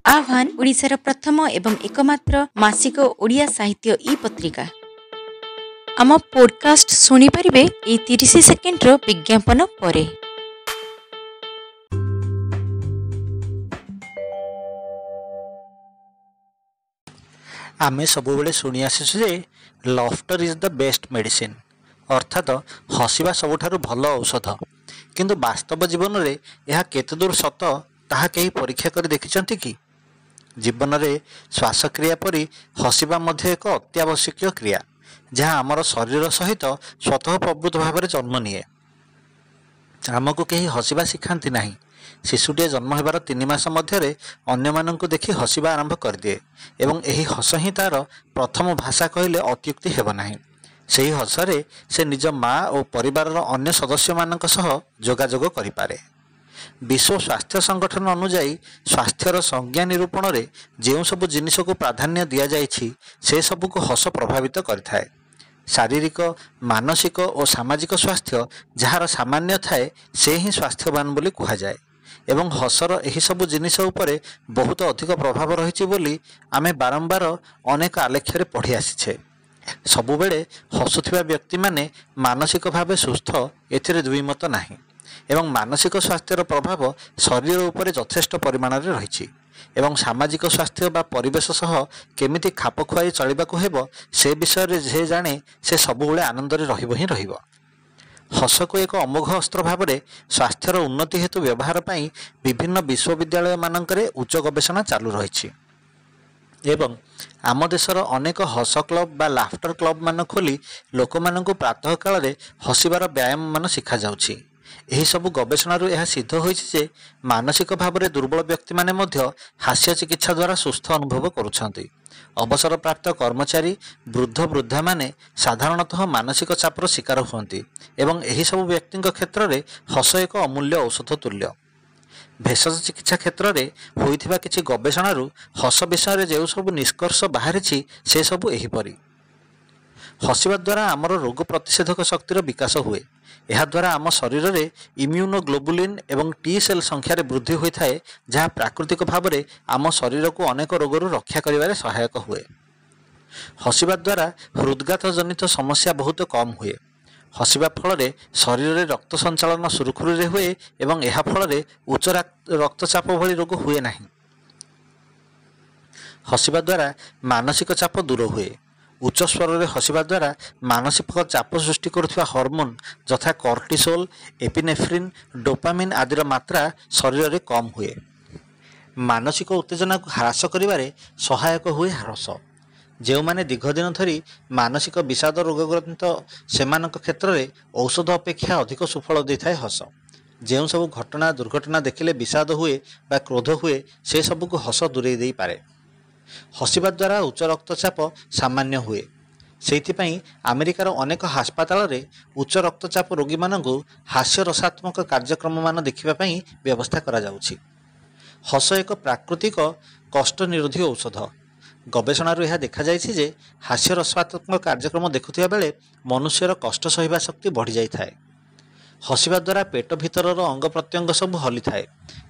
ଆହ୍ୱାନ ଓଡ଼ିଶାର ପ୍ରଥମ ଏବଂ ଏକମାତ୍ର ମାସିକ ଓଡ଼ିଆ ସାହିତ୍ୟ ଇ ପତ୍ରିକା ଆମ ପୋଡକାଷ୍ଟ ଶୁଣିପାରିବେ ଏହି ତିରିଶ ସେକେଣ୍ଡର ବିଜ୍ଞାପନ ପରେ ଆମେ ସବୁବେଳେ ଶୁଣି ଆସିଛୁ ଯେ laughter is the best medicine ଅର୍ଥାତ୍ ହସିବା ସବୁଠାରୁ ଭଲ ଔଷଧ କିନ୍ତୁ ବାସ୍ତବ ଜୀବନରେ ଏହା କେତେ ଦୂର ସତ ତାହା କେହି ପରୀକ୍ଷା କରି ଦେଖିଛନ୍ତି କି ଜୀବନରେ ଶ୍ୱାସକ୍ରିୟା ପରି ହସିବା ମଧ୍ୟ ଏକ ଅତ୍ୟାବଶ୍ୟକୀୟ କ୍ରିୟା ଯାହା ଆମର ଶରୀର ସହିତ ସ୍ୱତଃ ପ୍ରବୃତ ଭାବରେ ଜନ୍ମ ନିଏ ଆମକୁ କେହି ହସିବା ଶିଖାନ୍ତି ନାହିଁ ଶିଶୁଟିଏ ଜନ୍ମ ହେବାର ତିନି ମାସ ମଧ୍ୟରେ ଅନ୍ୟମାନଙ୍କୁ ଦେଖି ହସିବା ଆରମ୍ଭ କରିଦିଏ ଏବଂ ଏହି ହସ ହିଁ ତା'ର ପ୍ରଥମ ଭାଷା କହିଲେ ଅତ୍ୟୁକ୍ତି ହେବ ନାହିଁ ସେହି ହସରେ ସେ ନିଜ ମା ଓ ପରିବାରର ଅନ୍ୟ ସଦସ୍ୟମାନଙ୍କ ସହ ଯୋଗାଯୋଗ କରିପାରେ ବିଶ୍ୱ ସ୍ୱାସ୍ଥ୍ୟ ସଂଗଠନ ଅନୁଯାୟୀ ସ୍ୱାସ୍ଥ୍ୟର ସଂଜ୍ଞା ନିରୂପଣରେ ଯେଉଁ ସବୁ ଜିନିଷକୁ ପ୍ରାଧାନ୍ୟ ଦିଆଯାଇଛି ସେସବୁକୁ ହସ ପ୍ରଭାବିତ କରିଥାଏ ଶାରୀରିକ ମାନସିକ ଓ ସାମାଜିକ ସ୍ୱାସ୍ଥ୍ୟ ଯାହାର ସାମାନ୍ୟ ଥାଏ ସେ ହିଁ ସ୍ୱାସ୍ଥ୍ୟବାନ ବୋଲି କୁହାଯାଏ ଏବଂ ହସର ଏହିସବୁ ଜିନିଷ ଉପରେ ବହୁତ ଅଧିକ ପ୍ରଭାବ ରହିଛି ବୋଲି ଆମେ ବାରମ୍ବାର ଅନେକ ଆଲେଖ୍ୟରେ ପଢ଼ି ଆସିଛେ ସବୁବେଳେ ହସୁଥିବା ବ୍ୟକ୍ତିମାନେ ମାନସିକ ଭାବେ ସୁସ୍ଥ ଏଥିରେ ଦୁଇମତ ନାହିଁ ଏବଂ ମାନସିକ ସ୍ୱାସ୍ଥ୍ୟର ପ୍ରଭାବ ଶରୀର ଉପରେ ଯଥେଷ୍ଟ ପରିମାଣରେ ରହିଛି ଏବଂ ସାମାଜିକ ସ୍ୱାସ୍ଥ୍ୟ ବା ପରିବେଶ ସହ କେମିତି ଖାପ ଖୁଆଇ ଚଳିବାକୁ ହେବ ସେ ବିଷୟରେ ଯେ ଜାଣେ ସେ ସବୁବେଳେ ଆନନ୍ଦରେ ରହିବ ହିଁ ରହିବ ହସକୁ ଏକ ଅମୋଘ ଅସ୍ତ୍ର ଭାବରେ ସ୍ୱାସ୍ଥ୍ୟର ଉନ୍ନତି ହେତୁ ବ୍ୟବହାର ପାଇଁ ବିଭିନ୍ନ ବିଶ୍ୱବିଦ୍ୟାଳୟମାନଙ୍କରେ ଉଚ୍ଚ ଗବେଷଣା ଚାଲୁ ରହିଛି ଏବଂ ଆମ ଦେଶର ଅନେକ ହସ କ୍ଲବ ବା ଲାଫ୍ଟର କ୍ଲବ ମାନ ଖୋଲି ଲୋକମାନଙ୍କୁ ପ୍ରାତଃ କାଳରେ ହସିବାର ବ୍ୟାୟାମ ମାନ ଶିଖାଯାଉଛି ଏହିସବୁ ଗବେଷଣାରୁ ଏହା ସିଦ୍ଧ ହୋଇଛି ଯେ ମାନସିକ ଭାବରେ ଦୁର୍ବଳ ବ୍ୟକ୍ତିମାନେ ମଧ୍ୟ ହାସ୍ୟ ଚିକିତ୍ସା ଦ୍ୱାରା ସୁସ୍ଥ ଅନୁଭବ କରୁଛନ୍ତି ଅବସରପ୍ରାପ୍ତ କର୍ମଚାରୀ ବୃଦ୍ଧ ବୃଦ୍ଧାମାନେ ସାଧାରଣତଃ ମାନସିକ ଚାପର ଶିକାର ହୁଅନ୍ତି ଏବଂ ଏହିସବୁ ବ୍ୟକ୍ତିଙ୍କ କ୍ଷେତ୍ରରେ ହସ ଏକ ଅମୂଲ୍ୟ ଔଷଧ ତୁଲ୍ୟ ଭେଷଜ ଚିକିତ୍ସା କ୍ଷେତ୍ରରେ ହୋଇଥିବା କିଛି ଗବେଷଣାରୁ ହସ ବିଷୟରେ ଯେଉଁସବୁ ନିଷ୍କର୍ଷ ବାହାରିଛି ସେସବୁ ଏହିପରି ହସିବା ଦ୍ୱାରା ଆମର ରୋଗ ପ୍ରତିଷେଧକ ଶକ୍ତିର ବିକାଶ ହୁଏ ଏହାଦ୍ୱାରା ଆମ ଶରୀରରେ ଇମ୍ୟୁନୋଗ୍ଲୋବୁଲିନ୍ ଏବଂ ଟି ସେଲ୍ ସଂଖ୍ୟାରେ ବୃଦ୍ଧି ହୋଇଥାଏ ଯାହା ପ୍ରାକୃତିକ ଭାବରେ ଆମ ଶରୀରକୁ ଅନେକ ରୋଗରୁ ରକ୍ଷା କରିବାରେ ସହାୟକ ହୁଏ ହସିବା ଦ୍ୱାରା ହୃଦ୍ଘାତ ଜନିତ ସମସ୍ୟା ବହୁତ କମ୍ ହୁଏ ହସିବା ଫଳରେ ଶରୀରରେ ରକ୍ତ ସଞ୍ଚାଳନ ସୁରୁଖୁରୁରେ ହୁଏ ଏବଂ ଏହା ଫଳରେ ଉଚ୍ଚ ରକ୍ତଚାପ ଭଳି ରୋଗ ହୁଏ ନାହିଁ ହସିବା ଦ୍ୱାରା ମାନସିକ ଚାପ ଦୂର ହୁଏ ଉଚ୍ଚ ସ୍ୱରରେ ହସିବା ଦ୍ୱାରା ମାନସିକ ଚାପ ସୃଷ୍ଟି କରୁଥିବା ହରମୋନ୍ ଯଥା କର୍ଟିସୋଲ ଏପିନେଫ୍ରିନ୍ ଡୋପାମିନ୍ ଆଦିର ମାତ୍ରା ଶରୀରରେ କମ୍ ହୁଏ ମାନସିକ ଉତ୍ତେଜନାକୁ ହ୍ରାସ କରିବାରେ ସହାୟକ ହୁଏ ହ୍ରାସ ଯେଉଁମାନେ ଦୀର୍ଘ ଦିନ ଧରି ମାନସିକ ବିଷାଦ ରୋଗଗ୍ରନ୍ତ ସେମାନଙ୍କ କ୍ଷେତ୍ରରେ ଔଷଧ ଅପେକ୍ଷା ଅଧିକ ସୁଫଳ ଦେଇଥାଏ ହସ ଯେଉଁ ସବୁ ଘଟଣା ଦୁର୍ଘଟଣା ଦେଖିଲେ ବିଷାଦ ହୁଏ ବା କ୍ରୋଧ ହୁଏ ସେସବୁକୁ ହସ ଦୂରେଇ ଦେଇପାରେ ହସିବା ଦ୍ୱାରା ଉଚ୍ଚ ରକ୍ତଚାପ ସାମାନ୍ୟ ହୁଏ ସେଇଥିପାଇଁ ଆମେରିକାର ଅନେକ ହାସ୍ପାତାଳରେ ଉଚ୍ଚ ରକ୍ତଚାପ ରୋଗୀମାନଙ୍କୁ ହାସ୍ୟ ରସାତ୍ମକ କାର୍ଯ୍ୟକ୍ରମମାନ ଦେଖିବା ପାଇଁ ବ୍ୟବସ୍ଥା କରାଯାଉଛି ହସ ଏକ ପ୍ରାକୃତିକ କଷ୍ଟ ନିରୋଧୀ ଔଷଧ ଗବେଷଣାରୁ ଏହା ଦେଖାଯାଇଛି ଯେ ହାସ୍ୟ ରସାତ୍ମକ କାର୍ଯ୍ୟକ୍ରମ ଦେଖୁଥିବା ବେଳେ ମନୁଷ୍ୟର କଷ୍ଟ ସହିବା ଶକ୍ତି ବଢ଼ିଯାଇଥାଏ ହସିବା ଦ୍ୱାରା ପେଟ ଭିତରର ଅଙ୍ଗ ପ୍ରତ୍ୟଙ୍ଗ ସବୁ ହଲିଥାଏ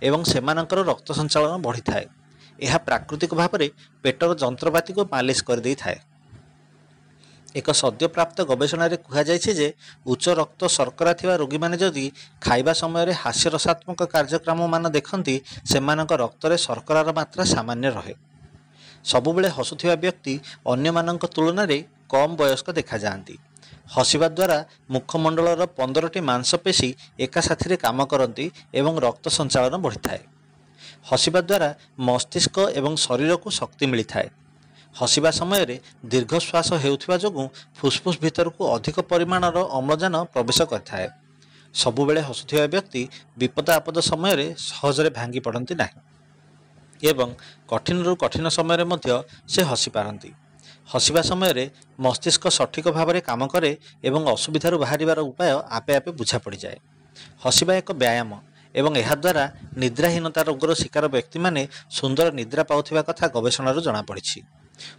ଏବଂ ସେମାନଙ୍କର ରକ୍ତ ସଞ୍ଚାଳନ ବଢ଼ିଥାଏ ଏହା ପ୍ରାକୃତିକ ଭାବରେ ପେଟର ଯନ୍ତ୍ରପାତିକୁ ମାଲିସ୍ କରିଦେଇଥାଏ ଏକ ସଦ୍ୟପ୍ରାପ୍ତ ଗବେଷଣାରେ କୁହାଯାଇଛି ଯେ ଉଚ୍ଚ ରକ୍ତ ଶର୍କରା ଥିବା ରୋଗୀମାନେ ଯଦି ଖାଇବା ସମୟରେ ହାସ୍ୟରସାତ୍ମକ କାର୍ଯ୍ୟକ୍ରମମାନ ଦେଖନ୍ତି ସେମାନଙ୍କ ରକ୍ତରେ ଶର୍କରାର ମାତ୍ରା ସାମାନ୍ୟ ରହେ ସବୁବେଳେ ହସୁଥିବା ବ୍ୟକ୍ତି ଅନ୍ୟମାନଙ୍କ ତୁଳନାରେ କମ୍ ବୟସ୍କ ଦେଖାଯାଆନ୍ତି ହସିବା ଦ୍ୱାରା ମୁଖମଣ୍ଡଳର ପନ୍ଦରଟି ମାଂସପେଶୀ ଏକାସାଥିରେ କାମ କରନ୍ତି ଏବଂ ରକ୍ତ ସଞ୍ଚାଳନ ବଢ଼ିଥାଏ ହସିବା ଦ୍ୱାରା ମସ୍ତିଷ୍କ ଏବଂ ଶରୀରକୁ ଶକ୍ତି ମିଳିଥାଏ ହସିବା ସମୟରେ ଦୀର୍ଘଶ୍ୱାସ ହେଉଥିବା ଯୋଗୁଁ ଫୁସ୍ଫୁସ୍ ଭିତରକୁ ଅଧିକ ପରିମାଣର ଅମ୍ଳଜାନ ପ୍ରବେଶ କରିଥାଏ ସବୁବେଳେ ହସୁଥିବା ବ୍ୟକ୍ତି ବିପଦ ଆପଦ ସମୟରେ ସହଜରେ ଭାଙ୍ଗି ପଡ଼ନ୍ତି ନାହିଁ ଏବଂ କଠିନରୁ କଠିନ ସମୟରେ ମଧ୍ୟ ସେ ହସିପାରନ୍ତି ହସିବା ସମୟରେ ମସ୍ତିଷ୍କ ସଠିକ ଭାବରେ କାମ କରେ ଏବଂ ଅସୁବିଧାରୁ ବାହାରିବାର ଉପାୟ ଆପେ ଆପେ ବୁଝା ପଡ଼ିଯାଏ ହସିବା ଏକ ବ୍ୟାୟାମ ଏବଂ ଏହାଦ୍ୱାରା ନିଦ୍ରାହୀନତା ରୋଗର ଶିକାର ବ୍ୟକ୍ତିମାନେ ସୁନ୍ଦର ନିଦ୍ରା ପାଉଥିବା କଥା ଗବେଷଣାରୁ ଜଣାପଡ଼ିଛି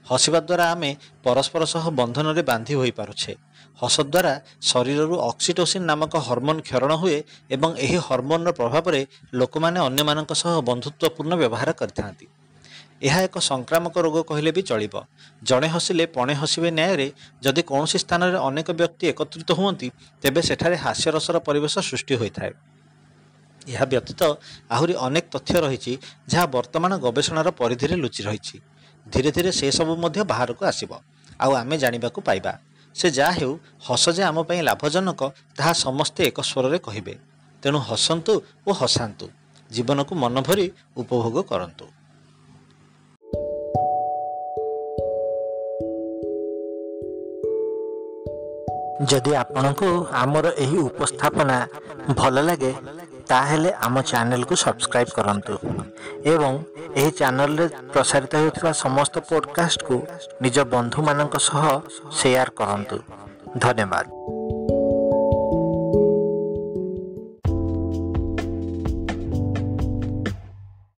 ହସିବା ଦ୍ୱାରା ଆମେ ପରସ୍ପର ସହ ବନ୍ଧନରେ ବାନ୍ଧି ହୋଇପାରୁଛେ ହସ ଦ୍ୱାରା ଶରୀରରୁ ଅକ୍ସିଟୋସିନ୍ ନାମକ ହର୍ମୋନ୍ କ୍ଷରଣ ହୁଏ ଏବଂ ଏହି ହର୍ମୋନ୍ର ପ୍ରଭାବରେ ଲୋକମାନେ ଅନ୍ୟମାନଙ୍କ ସହ ବନ୍ଧୁତ୍ୱପୂର୍ଣ୍ଣ ବ୍ୟବହାର କରିଥାନ୍ତି ଏହା ଏକ ସଂକ୍ରାମକ ରୋଗ କହିଲେ ବି ଚଳିବ ଜଣେ ହସିଲେ ପଣେ ହସିବେ ନ୍ୟାୟରେ ଯଦି କୌଣସି ସ୍ଥାନରେ ଅନେକ ବ୍ୟକ୍ତି ଏକତ୍ରିତ ହୁଅନ୍ତି ତେବେ ସେଠାରେ ହାସ୍ୟରସର ପରିବେଶ ସୃଷ୍ଟି ହୋଇଥାଏ ଏହା ବ୍ୟତୀତ ଆହୁରି ଅନେକ ତଥ୍ୟ ରହିଛି ଯାହା ବର୍ତ୍ତମାନ ଗବେଷଣାର ପରିଧିରେ ଲୁଚି ରହିଛି ଧୀରେ ଧୀରେ ସେସବୁ ମଧ୍ୟ ବାହାରକୁ ଆସିବ ଆଉ ଆମେ ଜାଣିବାକୁ ପାଇବା ସେ ଯାହା ହେଉ ହସ ଯେ ଆମ ପାଇଁ ଲାଭଜନକ ତାହା ସମସ୍ତେ ଏକ ସ୍ୱରରେ କହିବେ ତେଣୁ ହସନ୍ତୁ ଓ ହସାନ୍ତୁ ଜୀବନକୁ ମନ ଭରି ଉପଭୋଗ କରନ୍ତୁ ଯଦି ଆପଣଙ୍କୁ ଆମର ଏହି ଉପସ୍ଥାପନା ଭଲ ଲାଗେ ତାହେଲେ ଆମ ଚ୍ୟାନେଲକୁ ସବସ୍କ୍ରାଇବ୍ କରନ୍ତୁ ଏବଂ ଏହି ଚ୍ୟାନେଲରେ ପ୍ରସାରିତ ହେଉଥିବା ସମସ୍ତ ପୋଡ଼କାଷ୍ଟକୁ ନିଜ ବନ୍ଧୁମାନଙ୍କ ସହ ସେୟାର କରନ୍ତୁ ଧନ୍ୟବାଦ